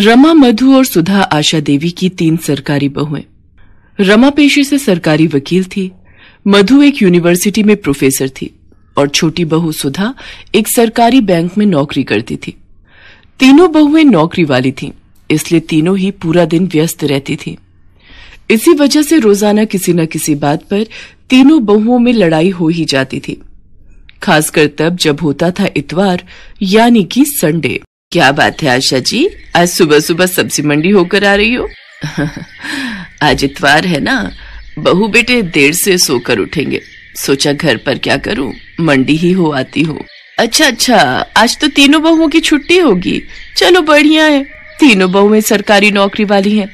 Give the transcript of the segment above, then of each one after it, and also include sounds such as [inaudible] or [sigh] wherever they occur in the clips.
रमा मधु और सुधा आशा देवी की तीन सरकारी बहुएं रमा पेशे से सरकारी वकील थी मधु एक यूनिवर्सिटी में प्रोफेसर थी और छोटी बहू सुधा एक सरकारी बैंक में नौकरी करती थी तीनों बहुएं नौकरी वाली थीं इसलिए तीनों ही पूरा दिन व्यस्त रहती थीं इसी वजह से रोजाना किसी न किसी बात पर तीनों बहुओं में लड़ाई हो ही जाती थी खासकर तब जब होता था इतवार यानी कि संडे क्या बात है आशा जी आज सुबह सुबह सब्जी मंडी होकर आ रही हो [laughs] आज इतवार है ना बहु बेटे देर से सोकर उठेंगे सोचा घर पर क्या करूं मंडी ही हो आती हो अच्छा अच्छा आज तो तीनों बहुओं की छुट्टी होगी चलो बढ़िया है तीनों बहुएं सरकारी नौकरी वाली हैं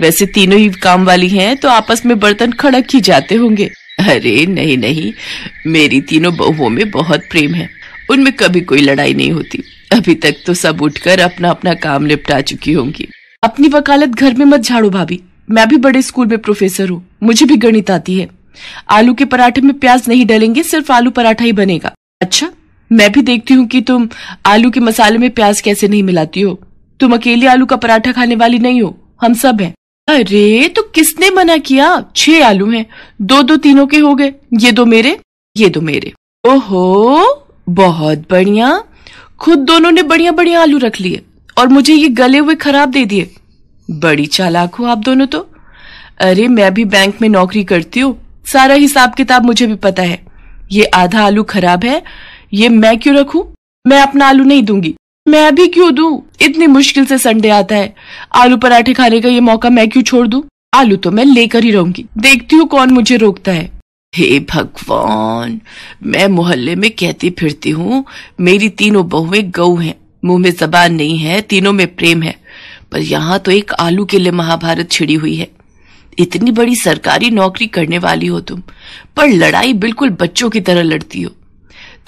वैसे तीनों ही काम वाली हैं तो आपस में बर्तन खड़क ही जाते होंगे अरे नहीं नहीं मेरी तीनों बहुओं में बहुत प्रेम है उनमें कभी कोई लड़ाई नहीं होती अभी तक तो सब उठकर अपना अपना काम निपटा चुकी होंगी अपनी वकालत घर में मत झाड़ो भाभी मैं भी बड़े स्कूल में प्रोफेसर हूँ मुझे भी गणित आती है आलू के पराठे में प्याज नहीं डालेंगे सिर्फ आलू पराठा ही बनेगा अच्छा मैं भी देखती हूँ कि तुम आलू के मसाले में प्याज कैसे नहीं मिलाती हो तुम अकेले आलू का पराठा खाने वाली नहीं हो हम सब हैं अरे तो किसने मना किया छह आलू हैं दो दो तीनों के हो गए ये दो मेरे ये दो मेरे ओहो बहुत बढ़िया खुद दोनों ने बढ़िया बढ़िया आलू रख लिए और मुझे ये गले हुए खराब दे दिए बड़ी चालाक हो आप दोनों तो अरे मैं भी बैंक में नौकरी करती हूँ सारा हिसाब किताब मुझे भी पता है ये आधा आलू खराब है ये मैं क्यों रखू मैं अपना आलू नहीं दूंगी मैं भी क्यों दू इतनी मुश्किल से संडे आता है आलू पराठे खाने का ये मौका मैं क्यों छोड़ दू आलू तो मैं लेकर ही रहूंगी देखती हूँ कौन मुझे रोकता है हे भगवान मैं मोहल्ले में कहती फिरती हूँ मेरी तीनों बहुएं गऊ हैं मुंह में जबान नहीं है तीनों में प्रेम है पर यहाँ तो एक आलू के लिए महाभारत छिड़ी हुई है इतनी बड़ी सरकारी नौकरी करने वाली हो तुम पर लड़ाई बिल्कुल बच्चों की तरह लड़ती हो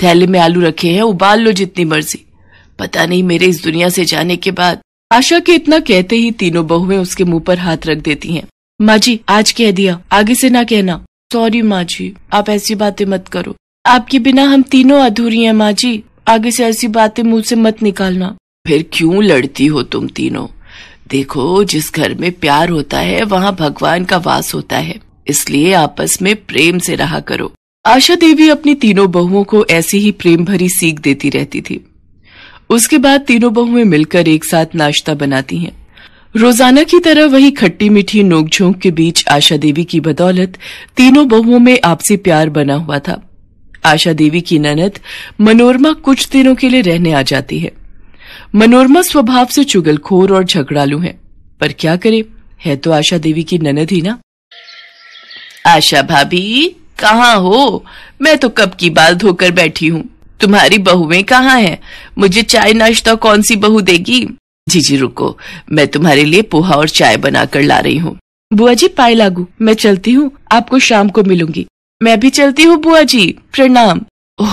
थैले में आलू रखे हैं उबाल लो जितनी मर्जी पता नहीं मेरे इस दुनिया से जाने के बाद आशा के इतना कहते ही तीनों बहुएं उसके मुंह पर हाथ रख देती हैं माँ जी आज कह दिया आगे से ना कहना सॉरी माँ जी आप ऐसी बातें मत करो आपके बिना हम तीनों अधूरी हैं माँ जी आगे से ऐसी बातें मुंह से मत निकालना फिर क्यों लड़ती हो तुम तीनों देखो जिस घर में प्यार होता है वहाँ भगवान का वास होता है इसलिए आपस में प्रेम से रहा करो आशा देवी अपनी तीनों बहुओं को ऐसी ही प्रेम भरी सीख देती रहती थी उसके बाद तीनों बहुएं मिलकर एक साथ नाश्ता बनाती हैं रोजाना की तरह वही खट्टी मीठी नोकझोंक के बीच आशा देवी की बदौलत तीनों बहुओं में आपसी प्यार बना हुआ था आशा देवी की ननद मनोरमा कुछ दिनों के लिए रहने आ जाती है मनोरमा स्वभाव से चुगलखोर और झगड़ालू है पर क्या करे है तो आशा देवी की ननद ही ना आशा भाभी कहाँ हो मैं तो कब की बाल धोकर बैठी हूँ तुम्हारी बहुएं कहाँ हैं? मुझे चाय नाश्ता कौन सी बहू देगी जी जी रुको मैं तुम्हारे लिए पोहा और चाय बनाकर ला रही हूँ बुआ जी पाए लागू मैं चलती हूँ आपको शाम को मिलूंगी मैं भी चलती हूँ बुआ जी प्रणाम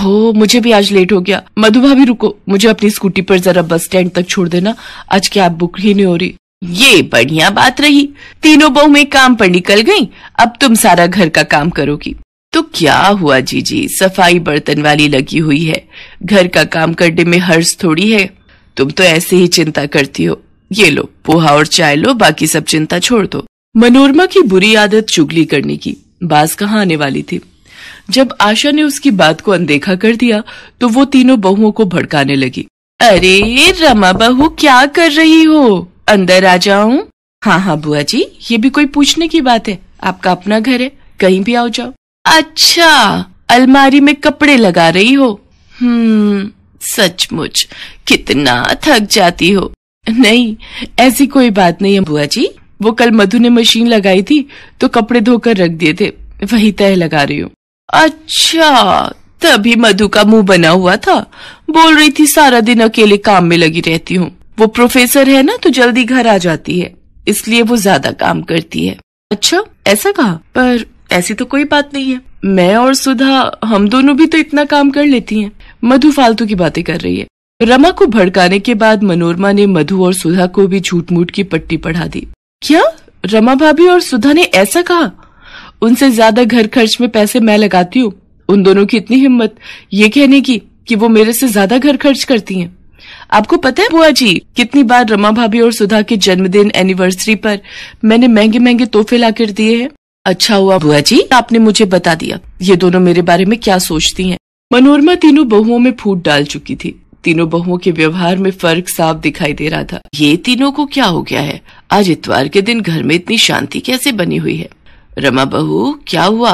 हो मुझे भी आज लेट हो गया मधु भाभी रुको मुझे अपनी स्कूटी पर जरा बस स्टैंड तक छोड़ देना आज आप बुक ही नहीं हो रही ये बढ़िया बात रही तीनों बहु में काम पर निकल गयी अब तुम सारा घर का काम करोगी तो क्या हुआ जी जी सफाई बर्तन वाली लगी हुई है घर का काम करने में हर्ष थोड़ी है तुम तो ऐसे ही चिंता करती हो ये लो पोहा और चाय लो बाकी सब चिंता छोड़ दो मनोरमा की बुरी आदत चुगली करने की बास कहाँ आने वाली थी जब आशा ने उसकी बात को अनदेखा कर दिया तो वो तीनों बहुओं को भड़काने लगी अरे रमा बहू क्या कर रही हो अंदर आ जाऊं हाँ हाँ बुआ जी ये भी कोई पूछने की बात है आपका अपना घर है कहीं भी आओ जाओ अच्छा अलमारी में कपड़े लगा रही हो हम्म सचमुच कितना थक जाती हो नहीं ऐसी कोई बात नहीं है बुआ जी वो कल मधु ने मशीन लगाई थी तो कपड़े धोकर रख दिए थे वही तय लगा रही हूँ अच्छा तभी मधु का मुंह बना हुआ था बोल रही थी सारा दिन अकेले काम में लगी रहती हूँ वो प्रोफेसर है ना तो जल्दी घर आ जाती है इसलिए वो ज्यादा काम करती है अच्छा ऐसा कहा पर ऐसी तो कोई बात नहीं है मैं और सुधा हम दोनों भी तो इतना काम कर लेती हैं मधु फालतू की बातें कर रही है रमा को भड़काने के बाद मनोरमा ने मधु और सुधा को भी झूठ मूठ की पट्टी पढ़ा दी क्या रमा भाभी और सुधा ने ऐसा कहा उनसे ज्यादा घर खर्च में पैसे मैं लगाती हूँ उन दोनों की इतनी हिम्मत ये कहने की कि वो मेरे से ज्यादा घर खर्च करती हैं। आपको पता है बुआ जी कितनी बार रमा भाभी और सुधा के जन्मदिन एनिवर्सरी पर मैंने महंगे महंगे तोहफे ला कर दिए हैं अच्छा हुआ बुआ जी आपने मुझे बता दिया ये दोनों मेरे बारे में क्या सोचती हैं मनोरमा तीनों बहुओं में फूट डाल चुकी थी तीनों बहुओं के व्यवहार में फर्क साफ दिखाई दे रहा था ये तीनों को क्या हो गया है आज इतवार के दिन घर में इतनी शांति कैसे बनी हुई है रमा बहू क्या हुआ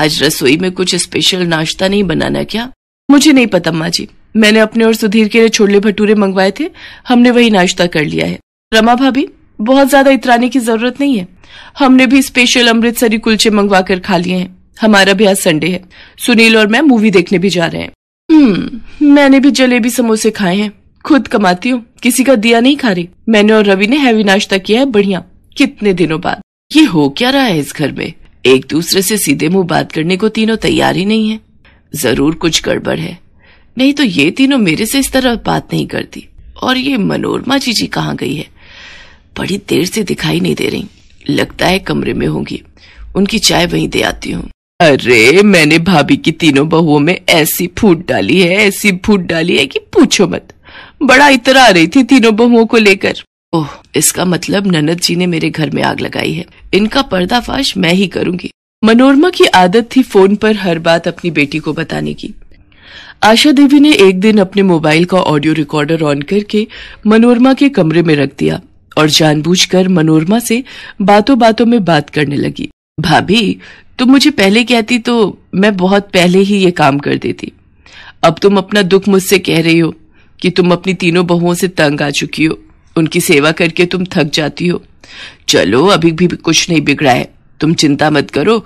आज रसोई में कुछ स्पेशल नाश्ता नहीं बनाना क्या मुझे नहीं पता अम्मा जी मैंने अपने और सुधीर के लिए छोले भटूरे मंगवाए थे हमने वही नाश्ता कर लिया है रमा भाभी बहुत ज्यादा इतराने की जरूरत नहीं है हमने भी स्पेशल अमृतसरी कुलचे मंगवा कर खा लिए हैं हमारा भी आज संडे है सुनील और मैं मूवी देखने भी जा रहे हैं हम्म मैंने भी जलेबी समोसे खाए हैं खुद कमाती हूँ किसी का दिया नहीं खा रही मैंने और रवि ने हैवी नाश्ता किया है बढ़िया कितने दिनों बाद ये हो क्या रहा है इस घर में एक दूसरे से सीधे मुंह बात करने को तीनों तैयार ही नहीं है जरूर कुछ गड़बड़ है नहीं तो ये तीनों मेरे से इस तरह बात नहीं करती और ये मनोरमा जी जी कहाँ गई है बड़ी देर से दिखाई नहीं दे रही लगता है कमरे में होंगी उनकी चाय वहीं दे आती हूँ अरे मैंने भाभी की तीनों बहुओं में ऐसी फूट डाली है ऐसी फूट डाली है कि पूछो मत बड़ा इतरा आ रही थी तीनों बहुओं को लेकर ओह इसका मतलब ननद जी ने मेरे घर में आग लगाई है इनका पर्दाफाश मैं ही करूंगी मनोरमा की आदत थी फोन पर हर बात अपनी बेटी को बताने की आशा देवी ने एक दिन अपने मोबाइल का ऑडियो रिकॉर्डर ऑन करके मनोरमा के कमरे में रख दिया और जानबूझकर मनोरमा से बातों बातों में बात करने लगी भाभी तुम तो मुझे पहले कहती तो मैं बहुत पहले ही ये काम कर देती अब तुम अपना दुख मुझसे कह रही हो कि तुम अपनी तीनों बहुओं से तंग आ चुकी हो उनकी सेवा करके तुम थक जाती हो चलो अभी भी कुछ नहीं बिगड़ा है तुम चिंता मत करो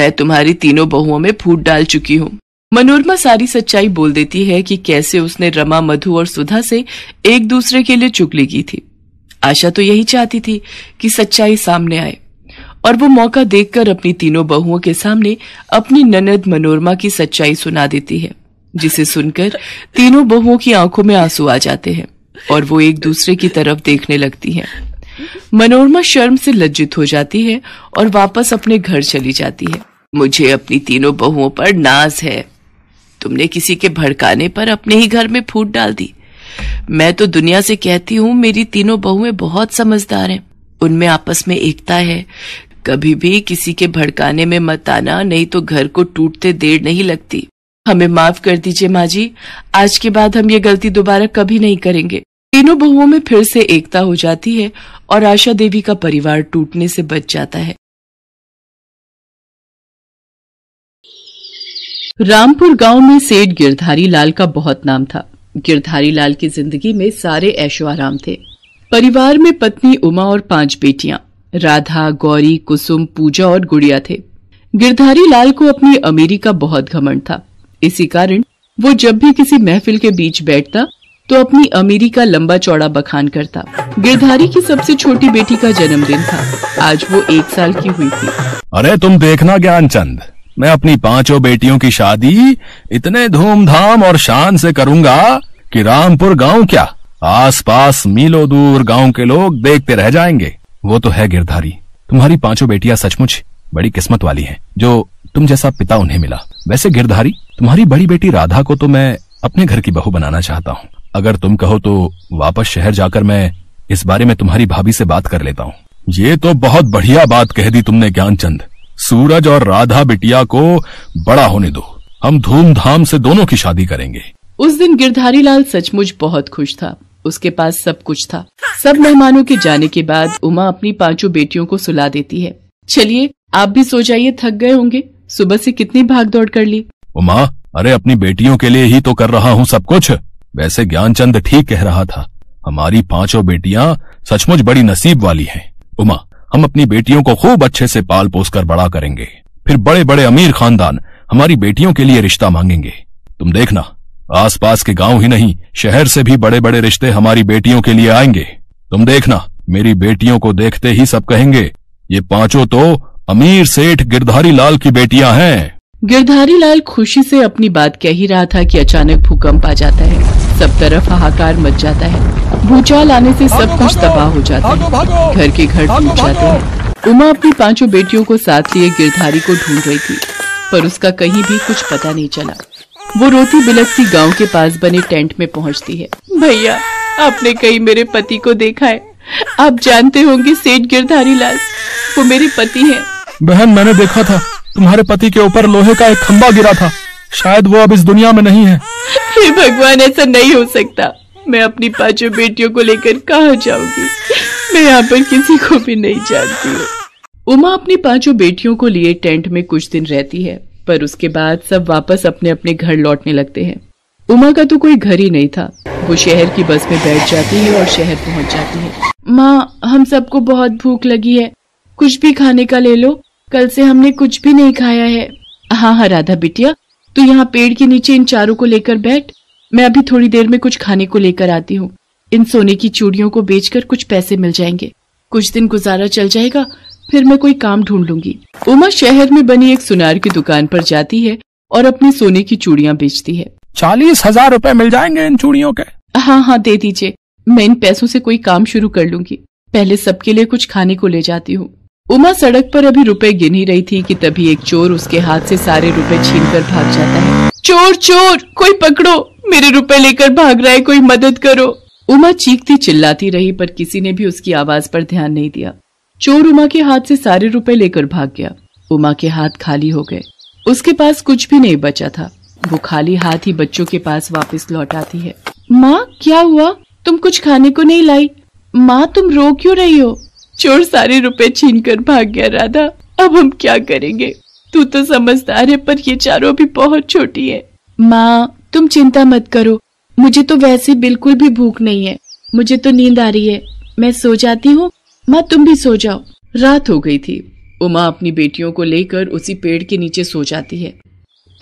मैं तुम्हारी तीनों बहुओं में फूट डाल चुकी हूँ मनोरमा सारी सच्चाई बोल देती है कि कैसे उसने रमा मधु और सुधा से एक दूसरे के लिए चुगली की थी आशा तो यही चाहती थी कि सच्चाई सामने आए और वो मौका देखकर अपनी तीनों बहुओं के सामने अपनी ननद मनोरमा की सच्चाई सुना देती है जिसे सुनकर तीनों बहुओं की आंखों में आंसू आ जाते हैं और वो एक दूसरे की तरफ देखने लगती हैं। मनोरमा शर्म से लज्जित हो जाती है और वापस अपने घर चली जाती है मुझे अपनी तीनों बहुओं पर नाज है तुमने किसी के भड़काने पर अपने ही घर में फूट डाल दी मैं तो दुनिया से कहती हूँ मेरी तीनों बहुएं बहुत समझदार हैं उनमें आपस में एकता है कभी भी किसी के भड़काने में मत आना नहीं तो घर को टूटते देर नहीं लगती हमें माफ कर दीजिए माँ जी आज के बाद हम ये गलती दोबारा कभी नहीं करेंगे तीनों बहुओं में फिर से एकता हो जाती है और आशा देवी का परिवार टूटने से बच जाता है रामपुर गांव में सेठ गिरधारी लाल का बहुत नाम था गिरधारी लाल की जिंदगी में सारे ऐशो आराम थे परिवार में पत्नी उमा और पांच बेटियां राधा गौरी कुसुम पूजा और गुड़िया थे गिरधारी लाल को अपनी अमीरी का बहुत घमंड था इसी कारण वो जब भी किसी महफिल के बीच बैठता तो अपनी अमीरी का लंबा चौड़ा बखान करता गिरधारी की सबसे छोटी बेटी का जन्मदिन था आज वो एक साल की हुई थी अरे तुम देखना ज्ञानचंद मैं अपनी पांचों बेटियों की शादी इतने धूमधाम और शान से करूंगा कि रामपुर गांव क्या आसपास मीलों दूर गांव के लोग देखते रह जाएंगे वो तो है गिरधारी तुम्हारी पांचों बेटियां सचमुच बड़ी किस्मत वाली हैं जो तुम जैसा पिता उन्हें मिला वैसे गिरधारी तुम्हारी बड़ी बेटी राधा को तो मैं अपने घर की बहू बनाना चाहता हूँ अगर तुम कहो तो वापस शहर जाकर मैं इस बारे में तुम्हारी भाभी से बात कर लेता हूँ ये तो बहुत बढ़िया बात कह दी तुमने ज्ञानचंद सूरज और राधा बिटिया को बड़ा होने दो हम धूमधाम से दोनों की शादी करेंगे उस दिन गिरधारी लाल सचमुच बहुत खुश था उसके पास सब कुछ था सब मेहमानों के जाने के बाद उमा अपनी पांचों बेटियों को सुला देती है चलिए आप भी सो जाइए थक गए होंगे सुबह से कितनी भाग दौड़ कर ली उमा अरे अपनी बेटियों के लिए ही तो कर रहा हूँ सब कुछ वैसे ज्ञानचंद ठीक कह रहा था हमारी पांचों बेटियाँ सचमुच बड़ी नसीब वाली हैं। उमा हम अपनी बेटियों को खूब अच्छे से पाल पोस कर बड़ा करेंगे फिर बड़े बड़े अमीर खानदान हमारी बेटियों के लिए रिश्ता मांगेंगे तुम देखना आसपास के गांव ही नहीं शहर से भी बड़े बड़े रिश्ते हमारी बेटियों के लिए आएंगे तुम देखना मेरी बेटियों को देखते ही सब कहेंगे ये पांचों तो अमीर सेठ गिरधारी लाल की बेटियां हैं गिरधारी लाल खुशी से अपनी बात कह ही रहा था कि अचानक भूकंप आ जाता है सब तरफ हाहाकार मच जाता है भूचाल आने से सब कुछ तबाह हो जाता है घर के घर टूट जाते हैं उमा अपनी पांचों बेटियों को साथ लिए गिरधारी को ढूंढ रही थी पर उसका कहीं भी कुछ पता नहीं चला वो रोती बिलकती गांव के पास बने टेंट में पहुंचती है भैया आपने कहीं मेरे पति को देखा है आप जानते होंगे सेठ गिरधारी लाल वो मेरे पति हैं। बहन मैंने देखा था तुम्हारे पति के ऊपर लोहे का एक खम्बा गिरा था शायद वो अब इस दुनिया में नहीं है हे भगवान ऐसा नहीं हो सकता मैं अपनी पांचों बेटियों को लेकर कहाँ जाऊंगी मैं यहाँ पर किसी को भी नहीं जानती उमा अपनी पांचों बेटियों को लिए टेंट में कुछ दिन रहती है पर उसके बाद सब वापस अपने अपने घर लौटने लगते हैं उमा का तो कोई घर ही नहीं था वो शहर की बस में बैठ जाती है और शहर पहुंच जाती है माँ हम सबको बहुत भूख लगी है कुछ भी खाने का ले लो कल से हमने कुछ भी नहीं खाया है हाँ हाँ राधा बिटिया तू यहाँ पेड़ के नीचे इन चारों को लेकर बैठ मैं अभी थोड़ी देर में कुछ खाने को लेकर आती हूँ इन सोने की चूड़ियों को बेचकर कुछ पैसे मिल जाएंगे कुछ दिन गुजारा चल जाएगा फिर मैं कोई काम ढूंढ लूंगी उमा शहर में बनी एक सुनार की दुकान पर जाती है और अपनी सोने की चूड़ियाँ बेचती है चालीस हजार रूपए मिल जाएंगे इन चूड़ियों के हाँ हाँ दे दीजिए मैं इन पैसों से कोई काम शुरू कर लूंगी पहले सबके लिए कुछ खाने को ले जाती हूँ उमा सड़क पर अभी रुपए गिन ही रही थी कि तभी एक चोर उसके हाथ से सारे रुपए छीन कर भाग जाता है चोर चोर कोई पकड़ो मेरे रुपए लेकर भाग रहा है कोई मदद करो उमा चीखती चिल्लाती रही पर किसी ने भी उसकी आवाज पर ध्यान नहीं दिया चोर उमा के हाथ से सारे रुपए लेकर भाग गया उमा के हाथ खाली हो गए उसके पास कुछ भी नहीं बचा था वो खाली हाथ ही बच्चों के पास वापस लौट आती है माँ क्या हुआ तुम कुछ खाने को नहीं लाई माँ तुम रो क्यों रही हो चोर सारे रुपए छीन कर भाग गया राधा अब हम क्या करेंगे तू तो समझदार है पर ये चारों भी बहुत छोटी है माँ तुम चिंता मत करो मुझे तो वैसे बिल्कुल भी भूख नहीं है मुझे तो नींद आ रही है मैं सो जाती हूँ माँ तुम भी सो जाओ रात हो गई थी उमा अपनी बेटियों को लेकर उसी पेड़ के नीचे सो जाती है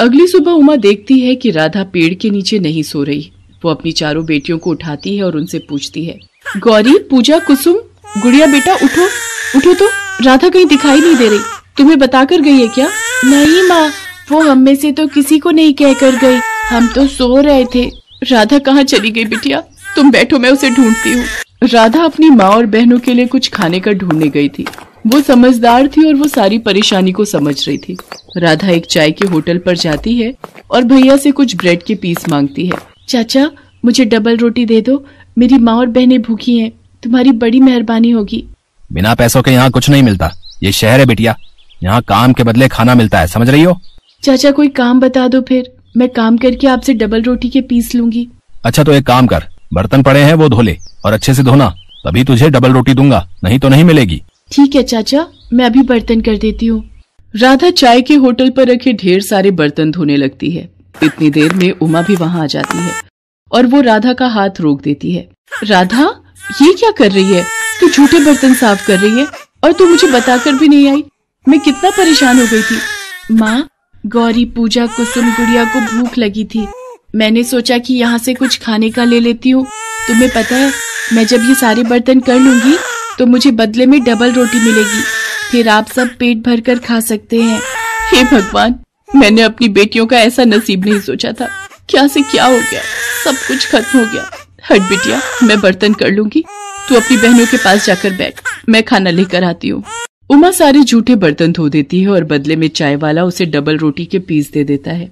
अगली सुबह उमा देखती है कि राधा पेड़ के नीचे नहीं सो रही वो अपनी चारों बेटियों को उठाती है और उनसे पूछती है गौरी पूजा कुसुम गुड़िया बेटा उठो उठो तो राधा कहीं दिखाई नहीं दे रही तुम्हें बता कर गई है क्या नहीं माँ वो हम में से तो किसी को नहीं कह कर गई हम तो सो रहे थे राधा कहाँ चली गई बिटिया तुम बैठो मैं उसे ढूंढती हूँ राधा अपनी माँ और बहनों के लिए कुछ खाने का ढूंढने गई थी वो समझदार थी और वो सारी परेशानी को समझ रही थी राधा एक चाय के होटल पर जाती है और भैया से कुछ ब्रेड के पीस मांगती है चाचा मुझे डबल रोटी दे दो मेरी माँ और बहनें भूखी हैं तुम्हारी बड़ी मेहरबानी होगी बिना पैसों के यहाँ कुछ नहीं मिलता ये शहर है बिटिया यहाँ काम के बदले खाना मिलता है समझ रही हो चाचा कोई काम बता दो फिर मैं काम करके आपसे डबल रोटी के पीस लूंगी अच्छा तो एक काम कर बर्तन पड़े हैं वो धो ले और अच्छे से धोना तभी तुझे डबल रोटी दूंगा नहीं तो नहीं मिलेगी ठीक है चाचा मैं अभी बर्तन कर देती हूँ राधा चाय के होटल पर रखे ढेर सारे बर्तन धोने लगती है इतनी देर में उमा भी वहाँ आ जाती है और वो राधा का हाथ रोक देती है राधा ये क्या कर रही है तू झूठे बर्तन साफ कर रही है और तू मुझे बताकर भी नहीं आई मैं कितना परेशान हो गई थी माँ गौरी पूजा कुसुम गुड़िया को भूख लगी थी मैंने सोचा कि यहाँ से कुछ खाने का ले लेती हूँ तुम्हें पता है मैं जब ये सारे बर्तन कर लूंगी तो मुझे बदले में डबल रोटी मिलेगी फिर आप सब पेट भर कर खा सकते हैं हे भगवान मैंने अपनी बेटियों का ऐसा नसीब नहीं सोचा था क्या से क्या हो गया सब कुछ खत्म हो गया हट बिटिया मैं बर्तन कर लूंगी तू अपनी बहनों के पास जाकर बैठ मैं खाना लेकर आती हूँ उमा सारे झूठे बर्तन धो देती है और बदले में चाय वाला उसे डबल रोटी के पीस दे देता है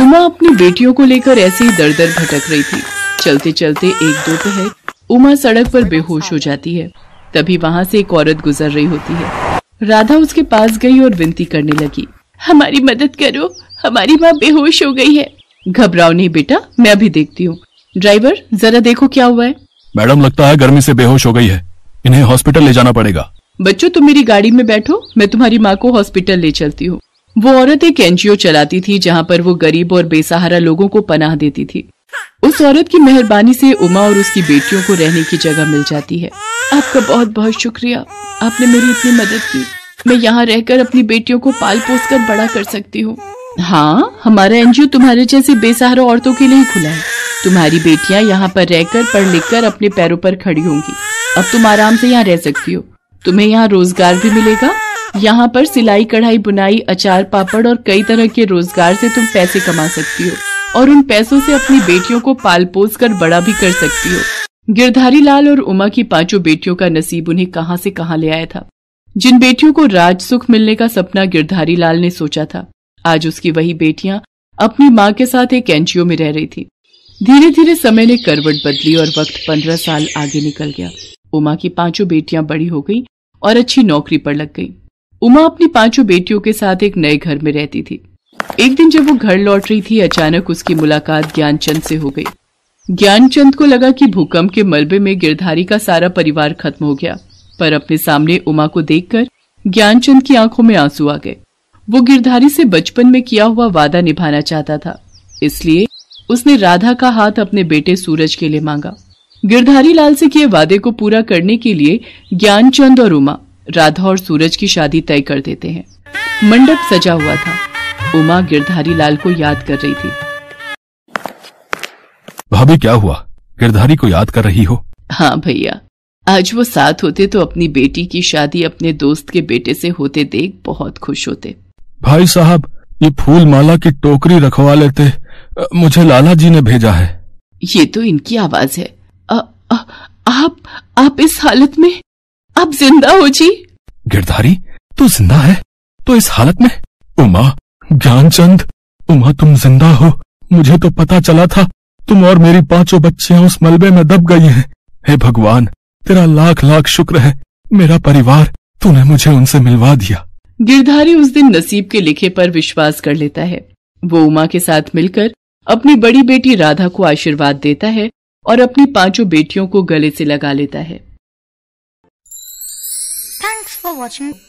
उमा अपनी बेटियों को लेकर ऐसे ही दर दर भटक रही थी चलते चलते एक दोपहर उमा सड़क पर बेहोश हो जाती है तभी वहाँ से एक औरत गुजर रही होती है राधा उसके पास गई और विनती करने लगी हमारी मदद करो हमारी माँ बेहोश हो गई है घबराओ नहीं बेटा मैं अभी देखती हूँ ड्राइवर जरा देखो क्या हुआ है मैडम लगता है गर्मी से बेहोश हो गई है इन्हें हॉस्पिटल ले जाना पड़ेगा बच्चों तुम मेरी गाड़ी में बैठो मैं तुम्हारी माँ को हॉस्पिटल ले चलती हूँ वो औरत एक एनजीओ चलाती थी जहाँ पर वो गरीब और बेसहारा लोगों को पनाह देती थी उस औरत की मेहरबानी से उमा और उसकी बेटियों को रहने की जगह मिल जाती है आपका बहुत बहुत शुक्रिया आपने मेरी इतनी मदद की मैं यहाँ रहकर अपनी बेटियों को पाल पोस कर बड़ा कर सकती हूँ हाँ हमारा एनजीओ तुम्हारे जैसी बेसहारा औरतों के लिए खुला है तुम्हारी बेटियाँ यहाँ पर रहकर पढ़ लिख कर अपने पैरों पर खड़ी होंगी अब तुम आराम से यहाँ रह सकती हो तुम्हें यहाँ रोजगार भी मिलेगा यहाँ पर सिलाई कढ़ाई बुनाई अचार पापड़ और कई तरह के रोजगार से तुम पैसे कमा सकती हो और उन पैसों से अपनी बेटियों को पाल पोस कर बड़ा भी कर सकती हो गिरधारी लाल और उमा की पांचों बेटियों का नसीब उन्हें कहाँ से कहाँ ले आया था जिन बेटियों को राज सुख मिलने का सपना गिरधारी लाल ने सोचा था आज उसकी वही बेटियां अपनी माँ के साथ एक एनजीओ में रह रही थी धीरे धीरे समय ने करवट बदली और वक्त पंद्रह साल आगे निकल गया उमा की पांचों बेटियां बड़ी हो गई और अच्छी नौकरी पर लग गई उमा अपनी पांचों बेटियों के साथ एक नए घर में रहती थी एक दिन जब वो घर लौट रही थी अचानक उसकी मुलाकात ज्ञानचंद से हो गई ज्ञानचंद को लगा कि भूकंप के मलबे में गिरधारी का सारा परिवार खत्म हो गया पर अपने सामने उमा को देखकर ज्ञानचंद की आंखों में आंसू आ गए वो गिरधारी से बचपन में किया हुआ वादा निभाना चाहता था इसलिए उसने राधा का हाथ अपने बेटे सूरज के लिए मांगा गिरधारी लाल से किए वादे को पूरा करने के लिए ज्ञानचंद और उमा राधा और सूरज की शादी तय कर देते हैं मंडप सजा हुआ था उमा गिरधारी लाल को याद कर रही थी भाभी क्या हुआ गिरधारी को याद कर रही हो हाँ भैया आज वो साथ होते तो अपनी बेटी की शादी अपने दोस्त के बेटे से होते देख बहुत खुश होते भाई साहब ये फूल माला की टोकरी रखवा लेते मुझे लाला जी ने भेजा है ये तो इनकी आवाज है आ, आ, आप आप इस हालत में आप जिंदा हो जी गिरधारी तू जिंदा है तो इस हालत में उमा ज्ञानचंद उमा तुम जिंदा हो मुझे तो पता चला था तुम और मेरी पांचों बच्चियां उस मलबे में दब गई हैं हे भगवान तेरा लाख लाख शुक्र है मेरा परिवार तूने मुझे उनसे मिलवा दिया गिरधारी उस दिन नसीब के लिखे पर विश्वास कर लेता है वो उमा के साथ मिलकर अपनी बड़ी बेटी राधा को आशीर्वाद देता है और अपनी पांचों बेटियों को गले से लगा लेता है for watching.